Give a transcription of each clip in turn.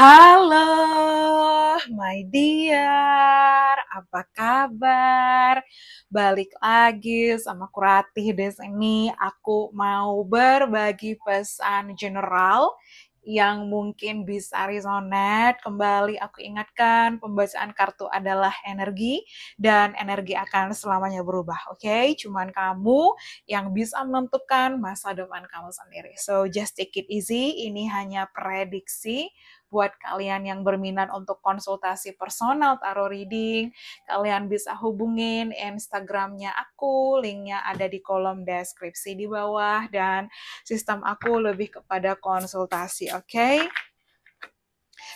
Halo, my dear, apa kabar? Balik lagi sama Kuratih di sini. Aku mau berbagi pesan general yang mungkin bisa resonate. Kembali aku ingatkan, pembacaan kartu adalah energi dan energi akan selamanya berubah, oke? Okay? Cuman kamu yang bisa menentukan masa depan kamu sendiri. So just take it easy, ini hanya prediksi buat kalian yang berminat untuk konsultasi personal tarot reading, kalian bisa hubungin Instagramnya aku, linknya ada di kolom deskripsi di bawah, dan sistem aku lebih kepada konsultasi, oke? Okay?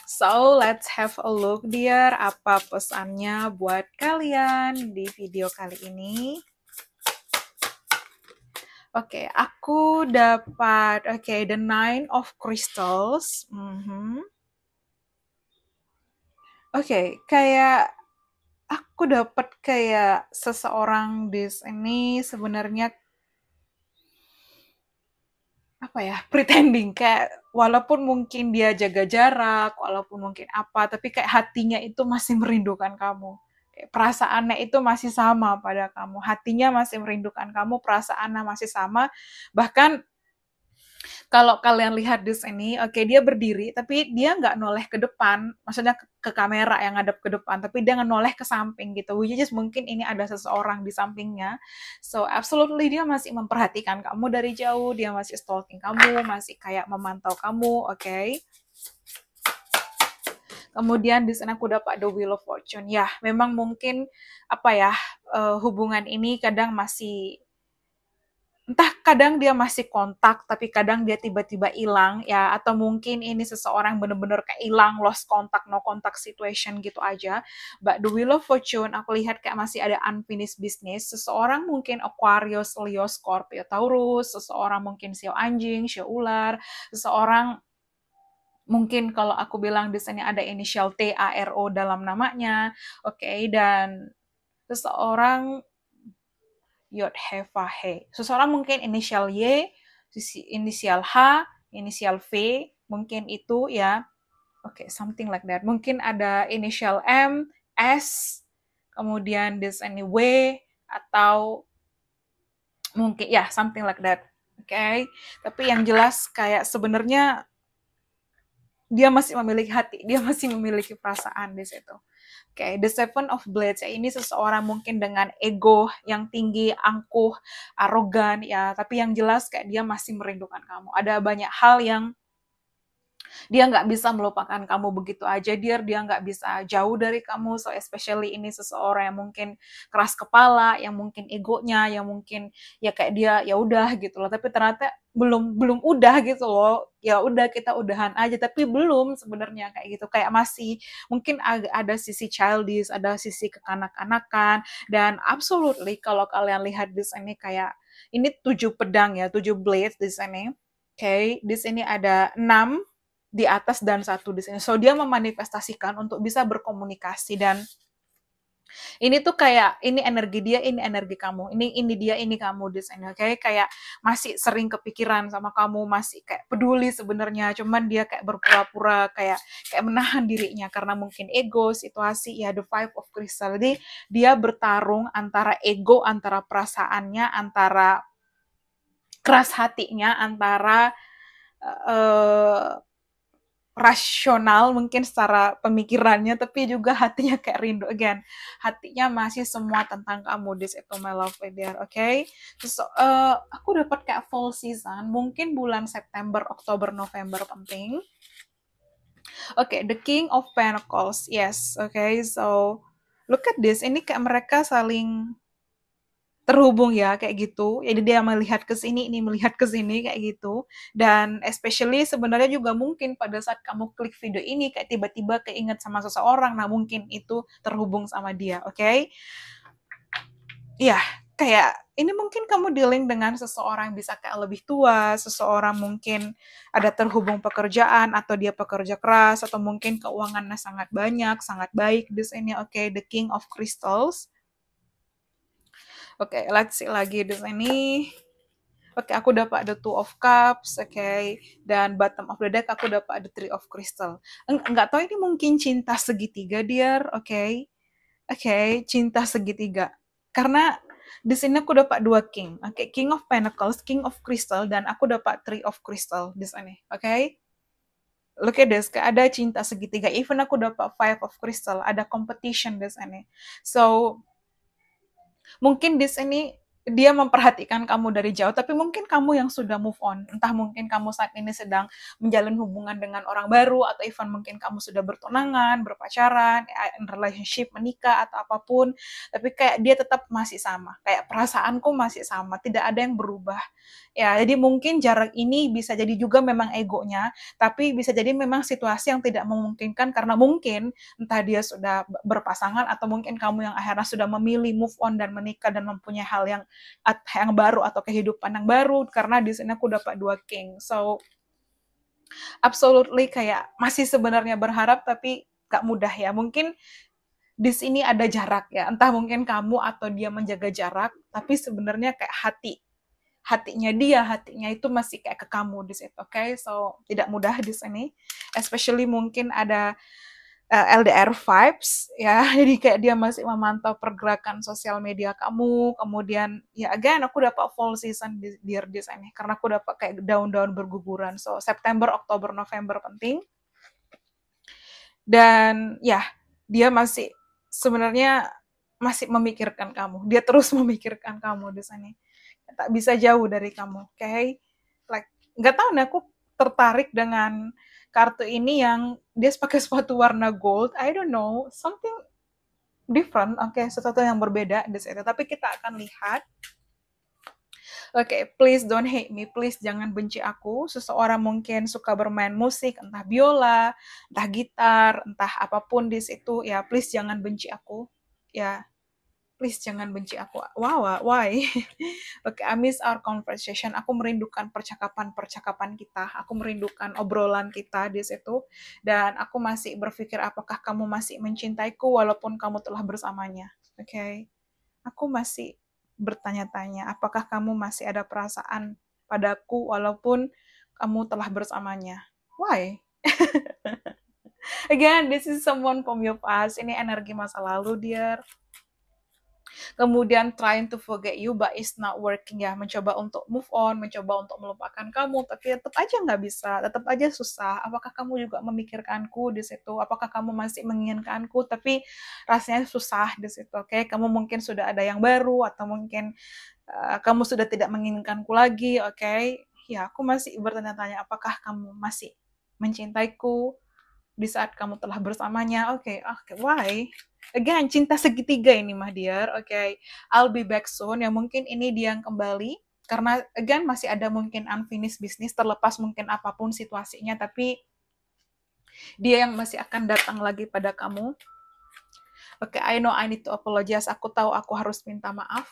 So, let's have a look, dear. Apa pesannya buat kalian di video kali ini? Oke, okay, aku dapat, oke, okay, the nine of crystals. Mm -hmm oke okay, kayak aku dapat kayak seseorang di sini sebenarnya apa ya pretending kayak walaupun mungkin dia jaga jarak walaupun mungkin apa tapi kayak hatinya itu masih merindukan kamu kayak perasaannya itu masih sama pada kamu hatinya masih merindukan kamu perasaannya masih sama bahkan kalau kalian lihat di sini, oke okay, dia berdiri, tapi dia nggak noleh ke depan, maksudnya ke, ke kamera yang ngadep ke depan, tapi dia nggak noleh ke samping gitu. Which is mungkin ini ada seseorang di sampingnya. So absolutely dia masih memperhatikan kamu dari jauh, dia masih stalking kamu, masih kayak memantau kamu, oke? Okay? Kemudian di sana aku dapat the wheel of fortune. Ya, memang mungkin apa ya eh, hubungan ini kadang masih entah kadang dia masih kontak tapi kadang dia tiba-tiba hilang ya atau mungkin ini seseorang benar-benar kayak hilang lost contact no contact situation gitu aja but the wheel of fortune aku lihat kayak masih ada unfinished business seseorang mungkin Aquarius Leo Scorpio Taurus seseorang mungkin sio anjing sio ular seseorang mungkin kalau aku bilang desainnya ada inisial T A R O dalam namanya oke okay, dan seseorang Yod He Fa He. Seseorang mungkin inisial Y, inisial H, inisial V, mungkin itu ya. Oke, okay, something like that. Mungkin ada inisial M, S, kemudian this any way atau mungkin ya yeah, something like that. Oke. Okay? Tapi yang jelas kayak sebenarnya dia masih memiliki hati, dia masih memiliki perasaan di situ. Oke, okay, the seven of blades ya, ini seseorang mungkin dengan ego yang tinggi, angkuh, arogan ya, tapi yang jelas kayak dia masih merindukan kamu. Ada banyak hal yang dia nggak bisa melupakan kamu begitu aja, dia Dia nggak bisa jauh dari kamu. So especially ini seseorang yang mungkin keras kepala, yang mungkin egonya, yang mungkin ya kayak dia ya udah gitu loh. Tapi ternyata belum belum udah gitu loh. Ya udah kita udahan aja, tapi belum sebenarnya kayak gitu. Kayak masih mungkin ada sisi childish, ada sisi kekanak-kanakan dan absolutely kalau kalian lihat di sini kayak ini tujuh pedang ya, tujuh blades di sini. Oke, okay, di sini ada enam di atas dan satu di sini. So dia memanifestasikan untuk bisa berkomunikasi dan ini tuh kayak ini energi dia, ini energi kamu, ini ini dia, ini kamu di sini. Oke, kayak masih sering kepikiran sama kamu, masih kayak peduli sebenarnya, cuman dia kayak berpura-pura kayak kayak menahan dirinya karena mungkin ego, situasi, ya the five of crystal. Jadi dia bertarung antara ego, antara perasaannya, antara keras hatinya, antara uh, rasional mungkin secara pemikirannya tapi juga hatinya kayak rindu again hatinya masih semua tentang kamu this is my love idea oke okay? so, uh, eh, aku dapat kayak full season mungkin bulan September Oktober November penting oke okay, the king of pentacles yes oke okay, so look at this ini kayak mereka saling terhubung ya kayak gitu. Jadi dia melihat ke sini, ini melihat ke sini kayak gitu. Dan especially sebenarnya juga mungkin pada saat kamu klik video ini kayak tiba-tiba keinget sama seseorang, nah mungkin itu terhubung sama dia, oke? Okay? Iya, kayak ini mungkin kamu dealing dengan seseorang bisa kayak lebih tua, seseorang mungkin ada terhubung pekerjaan atau dia pekerja keras atau mungkin keuangannya sangat banyak, sangat baik di sini oke okay, the king of crystals Oke, okay, let's see lagi di sini. Oke, okay, aku dapat the two of cups, oke. Okay. Dan bottom of the deck aku dapat the three of crystal. Eng enggak tahu ini mungkin cinta segitiga, dear, oke. Okay. Oke, okay, cinta segitiga. Karena di sini aku dapat dua king, oke. Okay. King of pentacles, king of crystal, dan aku dapat three of crystal di sini, oke. Okay? look at this, ada cinta segitiga. Even aku dapat five of crystal, ada competition di sini. So, mungkin di sini dia memperhatikan kamu dari jauh, tapi mungkin kamu yang sudah move on. Entah mungkin kamu saat ini sedang menjalin hubungan dengan orang baru, atau even mungkin kamu sudah bertunangan, berpacaran, in relationship, menikah, atau apapun. Tapi kayak dia tetap masih sama. Kayak perasaanku masih sama, tidak ada yang berubah. Ya, jadi mungkin jarak ini bisa jadi juga memang egonya, tapi bisa jadi memang situasi yang tidak memungkinkan karena mungkin entah dia sudah berpasangan atau mungkin kamu yang akhirnya sudah memilih move on dan menikah dan mempunyai hal yang yang baru atau kehidupan yang baru karena di sini aku dapat dua king so absolutely kayak masih sebenarnya berharap tapi gak mudah ya mungkin di sini ada jarak ya entah mungkin kamu atau dia menjaga jarak tapi sebenarnya kayak hati hatinya dia, hatinya itu masih kayak ke kamu di situ, oke? Okay? So tidak mudah di sini, especially mungkin ada Eh, LDR vibes ya jadi kayak dia masih memantau pergerakan sosial media kamu kemudian ya again aku dapat full season di Dear design ini karena aku dapat kayak daun-daun berguguran so September Oktober November penting dan ya dia masih sebenarnya masih memikirkan kamu. Dia terus memikirkan kamu di sini. Tak bisa jauh dari kamu, oke? Okay? Like nggak tahu nih aku tertarik dengan kartu ini yang dia pakai sepatu warna gold. I don't know, something different. Oke, okay, sesuatu yang berbeda di situ. Tapi kita akan lihat. Oke, okay, please don't hate me. Please jangan benci aku. Seseorang mungkin suka bermain musik, entah biola, entah gitar, entah apapun di situ. Ya, please jangan benci aku. Ya, please jangan benci aku. Wow, why? okay, I miss our conversation. Aku merindukan percakapan-percakapan kita. Aku merindukan obrolan kita di situ. Dan aku masih berpikir apakah kamu masih mencintaiku walaupun kamu telah bersamanya. Oke. Okay? Aku masih bertanya-tanya apakah kamu masih ada perasaan padaku walaupun kamu telah bersamanya. Why? Again, this is someone from your past. Ini energi masa lalu, dear Kemudian trying to forget you but it's not working ya, mencoba untuk move on, mencoba untuk melupakan kamu tapi tetap aja nggak bisa, tetap aja susah. Apakah kamu juga memikirkanku di situ? Apakah kamu masih menginginkanku tapi rasanya susah di situ? Oke, okay? kamu mungkin sudah ada yang baru atau mungkin uh, kamu sudah tidak menginginkanku lagi, oke? Okay? Ya, aku masih bertanya-tanya apakah kamu masih mencintaiku, di saat kamu telah bersamanya. Oke, okay, ah, okay, why? Again, cinta segitiga ini mah, dear, Oke, okay, I'll be back soon. Ya mungkin ini dia yang kembali karena again masih ada mungkin unfinished business terlepas mungkin apapun situasinya tapi dia yang masih akan datang lagi pada kamu. Oke, okay, I know I need to apologize. Aku tahu aku harus minta maaf.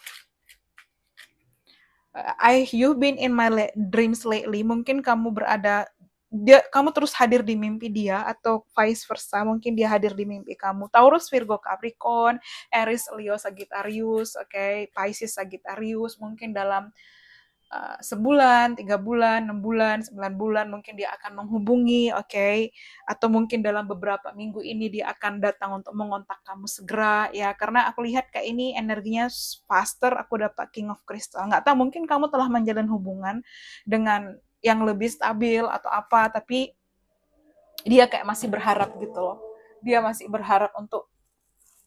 Uh, I you've been in my dreams lately. Mungkin kamu berada dia kamu terus hadir di mimpi dia atau vice versa mungkin dia hadir di mimpi kamu Taurus Virgo Capricorn Aries Leo Sagittarius oke okay? Pisces Sagittarius mungkin dalam uh, sebulan tiga bulan enam bulan sembilan bulan mungkin dia akan menghubungi oke okay? atau mungkin dalam beberapa minggu ini dia akan datang untuk mengontak kamu segera ya karena aku lihat kayak ini energinya faster aku dapat King of Crystal nggak tahu mungkin kamu telah menjalin hubungan dengan yang lebih stabil atau apa tapi dia kayak masih berharap gitu loh dia masih berharap untuk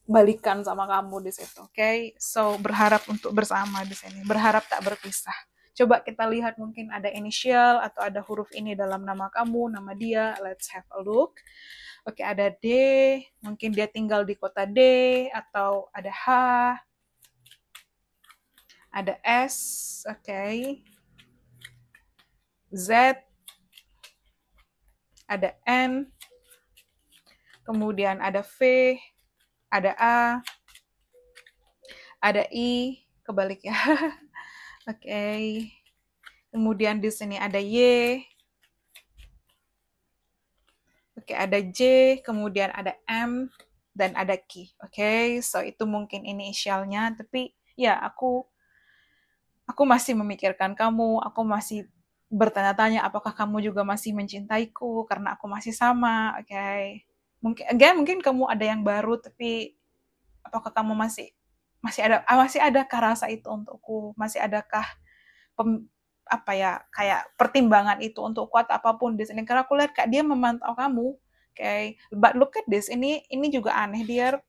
balikan sama kamu di situ oke okay? so berharap untuk bersama di sini berharap tak berpisah coba kita lihat mungkin ada inisial atau ada huruf ini dalam nama kamu, nama dia. Let's have a look. Oke, ada D, mungkin dia tinggal di kota D atau ada H. Ada S, oke. Okay. Z, ada N, kemudian ada V, ada A, ada I, kebalik ya. Oke. Okay. Kemudian di sini ada Y. Oke, okay, ada J, kemudian ada M, dan ada Q. Oke, okay? so itu mungkin inisialnya, tapi ya aku aku masih memikirkan kamu, aku masih bertanya-tanya apakah kamu juga masih mencintaiku karena aku masih sama oke okay. mungkin again mungkin kamu ada yang baru tapi apakah kamu masih masih ada ah, masih adakah rasa itu untukku masih adakah pem, apa ya kayak pertimbangan itu untuk kuat apapun di sini karena aku lihat kak dia memantau kamu oke okay. but look at this ini ini juga aneh dear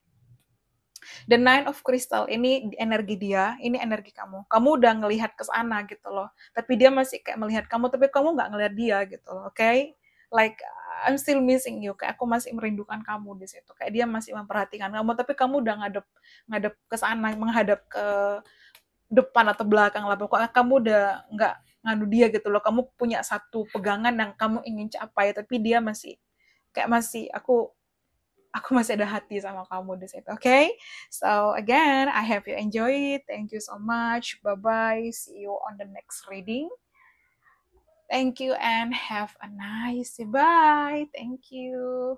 The Nine of Crystal ini energi dia, ini energi kamu. Kamu udah ngelihat ke sana gitu loh. Tapi dia masih kayak melihat kamu, tapi kamu nggak ngelihat dia gitu loh. Oke, okay? like I'm still missing you. Kayak aku masih merindukan kamu di situ. Kayak dia masih memperhatikan kamu, tapi kamu udah ngadep ngadep ke sana, menghadap ke depan atau belakang lah. Pokoknya kamu udah nggak nganu dia gitu loh. Kamu punya satu pegangan yang kamu ingin capai, tapi dia masih kayak masih aku aku masih ada hati sama kamu di situ. Oke, okay? so again, I hope you enjoy it. Thank you so much. Bye bye. See you on the next reading. Thank you and have a nice day. Bye. Thank you.